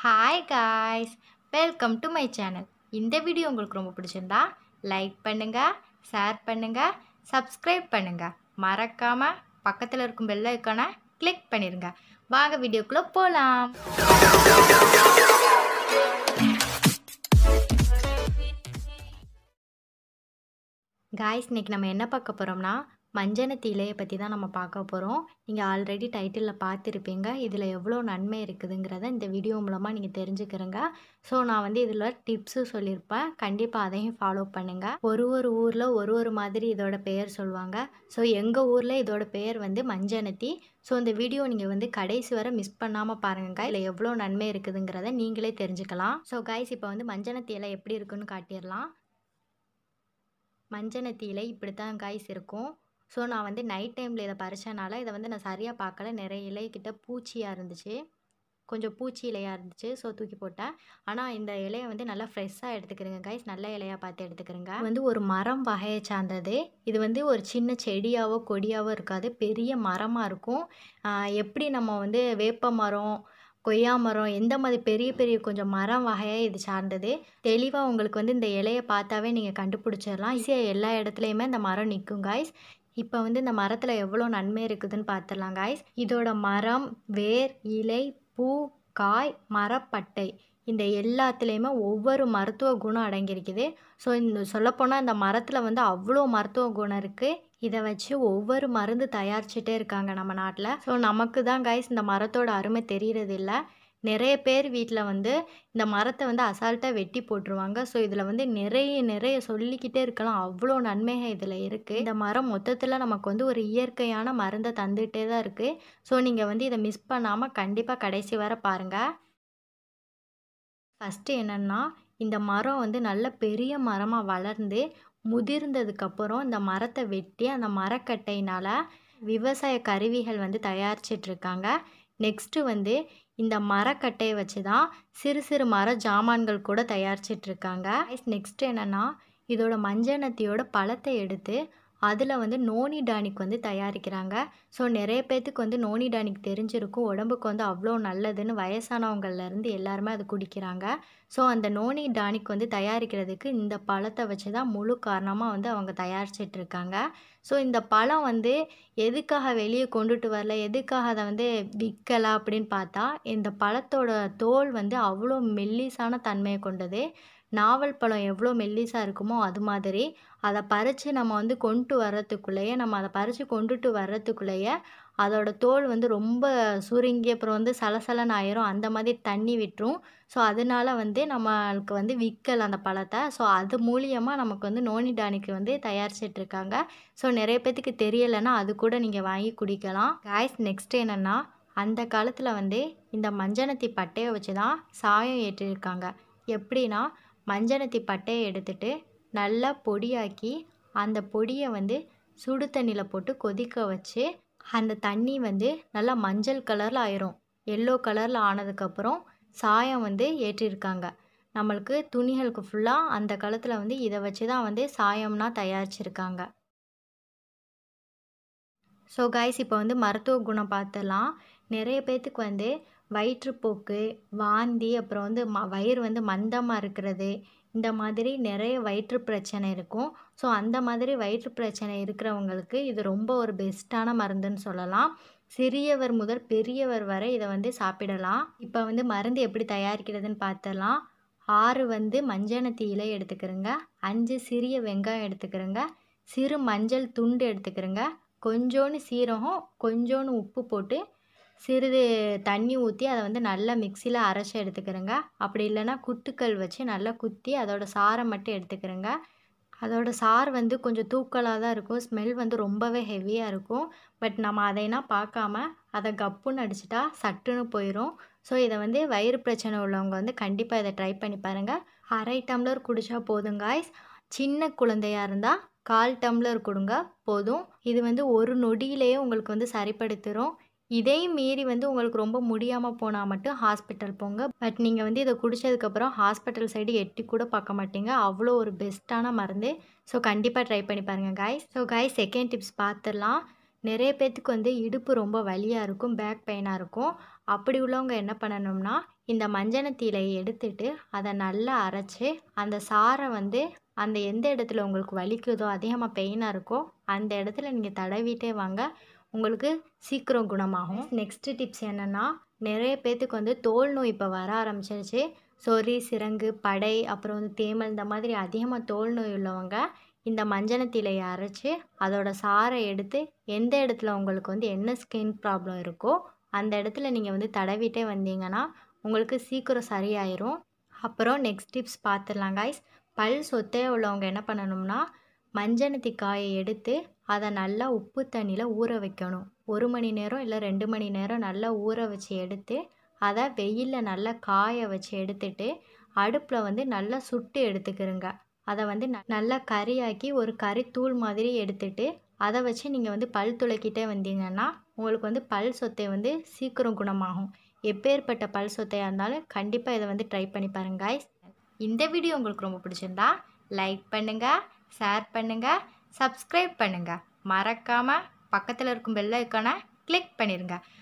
hi guys welcome to my channel இந்த video உங்களுக்கு ரொம்ப பிடிச்சிருந்தா லைக் பண்ணுங்கள் ஷேர் பண்ணுங்கள் சப்ஸ்கிரைப் பண்ணுங்கள் மறக்காமல் பக்கத்தில் இருக்கும் பெல்ல ஐக்கானை கிளிக் பண்ணிடுங்க வாங்க வீடியோக்குள்ளே போகலாம் காய்ஸ் இன்றைக்கி நம்ம என்ன பார்க்க போகிறோம்னா மஞ்சனத்து இலையை பற்றி தான் நம்ம பார்க்க போகிறோம் நீங்கள் ஆல்ரெடி டைட்டிலில் பார்த்துருப்பீங்க இதில் எவ்வளோ நன்மை இருக்குதுங்கிறத இந்த வீடியோ மூலமாக நீங்கள் தெரிஞ்சுக்கிறேங்க ஸோ நான் வந்து இதில் டிப்ஸு சொல்லியிருப்பேன் கண்டிப்பாக அதையும் ஃபாலோ பண்ணுங்கள் ஒரு ஒரு ஊரில் ஒரு ஒரு மாதிரி இதோட பெயர் சொல்லுவாங்க ஸோ எங்கள் ஊரில் இதோட பெயர் வந்து மஞ்சனத்தி ஸோ இந்த வீடியோ நீங்கள் வந்து கடைசி வரை மிஸ் பண்ணாமல் பாருங்க இல்லை எவ்வளோ நன்மை இருக்குதுங்கிறத நீங்களே தெரிஞ்சுக்கலாம் ஸோ கைஸ் இப்போ வந்து மஞ்சனத்தி இலை எப்படி இருக்குன்னு காட்டிடலாம் மஞ்சனத்தி இலை இப்படித்தான் காய்ஸ் இருக்கும் ஸோ நான் வந்து நைட் டைமில் இதை பறித்தனால இதை வந்து நான் சரியாக பார்க்கல நிறைய இலைக்கிட்ட பூச்சியாக இருந்துச்சு கொஞ்சம் பூச்சி இலையாக இருந்துச்சு ஸோ தூக்கி போட்டேன் ஆனால் இந்த இலையை வந்து நல்லா ஃப்ரெஷ்ஷாக எடுத்துக்கிறேங்க கைஸ் நல்ல இலையாக பார்த்து எடுத்துக்கிறேங்க வந்து ஒரு மரம் வகையை சார்ந்தது இது வந்து ஒரு சின்ன செடியாவோ கொடியாவோ இருக்காது பெரிய மரமாக இருக்கும் எப்படி நம்ம வந்து வேப்ப மரம் கொய்யா மரம் எந்த மாதிரி பெரிய பெரிய கொஞ்சம் மரம் வகையாக இது சார்ந்தது தெளிவாக உங்களுக்கு வந்து இந்த இலையை பார்த்தாவே நீங்கள் கண்டுபிடிச்சிடலாம் ஈஸியாக எல்லா இடத்துலையுமே இந்த மரம் நிற்கும் காய்ஸ் இப்போ வந்து இந்த மரத்தில் எவ்வளோ நன்மை இருக்குதுன்னு பார்த்துடலாம் காய்ஸ் இதோட மரம் வேர் இலை பூ காய் மரப்பட்டை இந்த எல்லாத்துலேயுமே ஒவ்வொரு மருத்துவ குணம் அடங்கியிருக்குது ஸோ இந்த சொல்லப்போனால் இந்த மரத்தில் வந்து அவ்வளோ மருத்துவ குணம் இருக்குது இதை வச்சு ஒவ்வொரு மருந்து தயாரிச்சுட்டே இருக்காங்க நம்ம நாட்டில் ஸோ நமக்கு தான் கைஸ் இந்த மரத்தோட அருமை தெரிகிறது இல்லை நிறைய பேர் வீட்டில் வந்து இந்த மரத்தை வந்து அசால்ட்டாக வெட்டி போட்டுருவாங்க ஸோ இதில் வந்து நிறைய நிறைய சொல்லிக்கிட்டே இருக்கலாம் அவ்வளோ நன்மைகள் இதில் இருக்குது இந்த மரம் மொத்தத்தில் நமக்கு வந்து ஒரு இயற்கையான மருந்தை தந்துகிட்டே தான் இருக்குது ஸோ நீங்கள் வந்து இதை மிஸ் பண்ணாமல் கண்டிப்பாக கடைசி வர பாருங்கள் ஃபஸ்ட்டு என்னென்னா இந்த மரம் வந்து நல்ல பெரிய மரமாக வளர்ந்து முதிர்ந்ததுக்கப்புறம் இந்த மரத்தை வெட்டி அந்த மரக்கட்டையினால் விவசாய கருவிகள் வந்து தயாரிச்சிட்ருக்காங்க நெக்ஸ்ட்டு வந்து இந்த மரக்கட்டையை வச்சு தான் சிறு சிறு மர ஜாமான்கள் கூட தயாரிச்சிட்ருக்காங்க நெக்ஸ்ட்டு என்னென்னா இதோட மஞ்சனத்தியோட பழத்தை எடுத்து அதில் வந்து நோனி டானிக் வந்து தயாரிக்கிறாங்க ஸோ நிறைய பேர்த்துக்கு வந்து நோனி டானிக் தெரிஞ்சிருக்கும் உடம்புக்கு வந்து அவ்வளோ நல்லதுன்னு வயசானவங்கள்லேருந்து எல்லாருமே அது குடிக்கிறாங்க ஸோ அந்த நோனி டானிக் வந்து தயாரிக்கிறதுக்கு இந்த பழத்தை வச்சு தான் முழு காரணமாக வந்து அவங்க தயாரிச்சிட்ருக்காங்க ஸோ இந்த பழம் வந்து எதுக்காக வெளியே கொண்டுட்டு வரல எதுக்காக அதை வந்து விற்கலை அப்படின்னு பார்த்தா இந்த பழத்தோட தோல் வந்து அவ்வளோ மெல்லிசான தன்மையை கொண்டது நாவல் பழம் எவ்வளோ மெல்லிசாக இருக்குமோ அது மாதிரி அதை பறித்து நம்ம வந்து கொண்டுட்டு வர்றதுக்குள்ளேயே நம்ம அதை பறித்து கொண்டுட்டு வர்றதுக்குள்ளேயே அதோடய தோல் வந்து ரொம்ப சுருங்கி அப்புறம் வந்து சலசலன் ஆயிரும் அந்த மாதிரி தண்ணி விட்டுரும் ஸோ அதனால வந்து நம்மளுக்கு வந்து விற்கல் அந்த பழத்தை ஸோ அது மூலியமாக நமக்கு வந்து நோனி டானிக்கு வந்து தயாரிச்சிட்ருக்காங்க ஸோ நிறைய பேத்துக்கு தெரியலைன்னா அது கூட நீங்கள் வாங்கி குடிக்கலாம் காய்ஸ் நெக்ஸ்ட் என்னென்னா அந்த காலத்தில் வந்து இந்த மஞ்சனத்தி பட்டையை வச்சு தான் சாயம் ஏற்றிருக்காங்க எப்படின்னா மஞ்சனத்தி பட்டையை எடுத்துட்டு நல்லா பொடியாக்கி அந்த பொடியை வந்து சுடு தண்ணியில் போட்டு கொதிக்க வச்சு அந்த தண்ணி வந்து நல்லா மஞ்சள் கலரில் ஆயிரும் எல்லோ கலரில் ஆனதுக்கப்புறம் சாயம் வந்து ஏற்றிருக்காங்க நம்மளுக்கு துணிகளுக்கு ஃபுல்லாக அந்த காலத்தில் வந்து இதை வச்சு தான் வந்து சாயம்னா தயாரிச்சிருக்காங்க ஸோ கைஸ் இப்போ வந்து மருத்துவ குணம் பார்த்தலாம் நிறைய பேர்த்துக்கு வந்து வயிற்றுப்போக்கு வாந்தி அப்புறம் வந்து ம வயிறு வந்து மந்தமாக இருக்கிறது இந்த மாதிரி நிறைய வயிற்று பிரச்சனை இருக்கும் ஸோ அந்த மாதிரி வயிற்று பிரச்சனை இருக்கிறவங்களுக்கு இது ரொம்ப ஒரு பெஸ்ட்டான மருந்துன்னு சொல்லலாம் சிறியவர் முதல் பெரியவர் வரை இதை வந்து சாப்பிடலாம் இப்போ வந்து மருந்து எப்படி தயாரிக்கிறதுன்னு பார்த்தலாம் ஆறு வந்து மஞ்சனத்தி இலை எடுத்துக்கிறோங்க அஞ்சு சிறிய வெங்காயம் எடுத்துக்கிறோங்க சிறு மஞ்சள் துண்டு எடுத்துக்கிறோங்க கொஞ்சோண்டு சீரகம் கொஞ்சோன்னு உப்பு போட்டு சிறிது தண்ணி ஊற்றி அதை வந்து நல்லா மிக்சியில் அரைச்சி எடுத்துக்கிறேங்க அப்படி இல்லைன்னா குத்துக்கல் வச்சு நல்லா குத்தி அதோடய சாரை மட்டும் எடுத்துக்கிறேங்க அதோட சார் வந்து கொஞ்சம் தூக்கலாக தான் இருக்கும் ஸ்மெல் வந்து ரொம்பவே ஹெவியாக இருக்கும் பட் நம்ம அதைனா பார்க்காம அதை கப்புன்னு அடிச்சிட்டா சட்டுன்னு போயிடும் ஸோ இதை வந்து வயிறு பிரச்சனை உள்ளவங்க வந்து கண்டிப்பாக இதை ட்ரை பண்ணி பாருங்கள் அரை டம்ளர் குடித்தா போதும் காய்ஸ் சின்ன குழந்தையாக இருந்தால் கால் டம்ளர் கொடுங்க போதும் இது வந்து ஒரு நொடியிலேயே உங்களுக்கு வந்து சரிப்படுத்திடும் இதையும் மீறி வந்து உங்களுக்கு ரொம்ப முடியாமல் போனால் மட்டும் ஹாஸ்பிட்டல் போங்க பட் நீங்கள் வந்து இதை குடித்ததுக்கப்புறம் ஹாஸ்பிட்டல் சைடு எட்டி கூட பார்க்க மாட்டீங்க அவ்வளோ ஒரு பெஸ்ட்டான மருந்து ஸோ கண்டிப்பாக ட்ரை பண்ணி பாருங்கள் காய் ஸோ காய் செகண்ட் டிப்ஸ் பார்த்துடலாம் நிறைய பேர்த்துக்கு வந்து இடுப்பு ரொம்ப வலியாக இருக்கும் பேக் பெயினாக இருக்கும் அப்படி உள்ளவங்க என்ன பண்ணணும்னா இந்த மஞ்சனத்தீலை எடுத்துட்டு அதை நல்லா அரைச்சி அந்த சாரை வந்து அந்த எந்த இடத்துல உங்களுக்கு வலிக்குதோ அதிகமாக பெயினாக இருக்கோ அந்த இடத்துல நீங்கள் தடவிட்டே வாங்க உங்களுக்கு சீக்கிரம் குணமாகும் நெக்ஸ்ட்டு டிப்ஸ் என்னென்னா நிறைய பேர்த்துக்கு வந்து தோல் நோய் இப்போ வர ஆரம்பிச்சிருச்சு சொறி சிரங்கு படை அப்புறம் வந்து தேமல் இந்த மாதிரி அதிகமாக தோல் நோய் உள்ளவங்க இந்த மஞ்சனத்திலையை அரைச்சி அதோட சாரை எடுத்து எந்த இடத்துல உங்களுக்கு வந்து என்ன ஸ்கின் ப்ராப்ளம் இருக்கோ அந்த இடத்துல நீங்கள் வந்து தடவிட்டே வந்தீங்கன்னா உங்களுக்கு சீக்கிரம் சரியாயிரும் அப்புறம் நெக்ஸ்ட் டிப்ஸ் பார்த்துடலாம் காய்ஸ் பல் சொத்தே உள்ளவங்க என்ன பண்ணணும்னா மஞ்சனத்தி காயை எடுத்து அதை நல்லா உப்பு தண்ணியில் ஊற வைக்கணும் ஒரு மணி நேரம் இல்லை ரெண்டு மணி நேரம் நல்லா ஊற வச்சு எடுத்து அதை வெயிலில் நல்லா காய வச்சு எடுத்துட்டு அடுப்பில் வந்து நல்லா சுட்டு எடுத்துக்கிறோங்க அதை வந்து நல்லா கறியாக்கி ஒரு கறி தூள் மாதிரி எடுத்துட்டு அதை வச்சு நீங்கள் வந்து பல் துளக்கிட்டே வந்தீங்கன்னா உங்களுக்கு வந்து பல் சொத்தை வந்து சீக்கிரம் குணமாகும் எப்பேற்பட்ட பல் சொத்தையாக இருந்தாலும் கண்டிப்பாக இதை வந்து ட்ரை பண்ணி பாருங்க இந்த வீடியோ உங்களுக்கு ரொம்ப பிடிச்சிருந்தா லைக் பண்ணுங்கள் ஷேர் பண்ணுங்கள் சப்ஸ்கிரைப் பண்ணுங்கள் மறக்காமல் பக்கத்தில் இருக்கும் பெல்ல கிளிக் பண்ணிடுங்க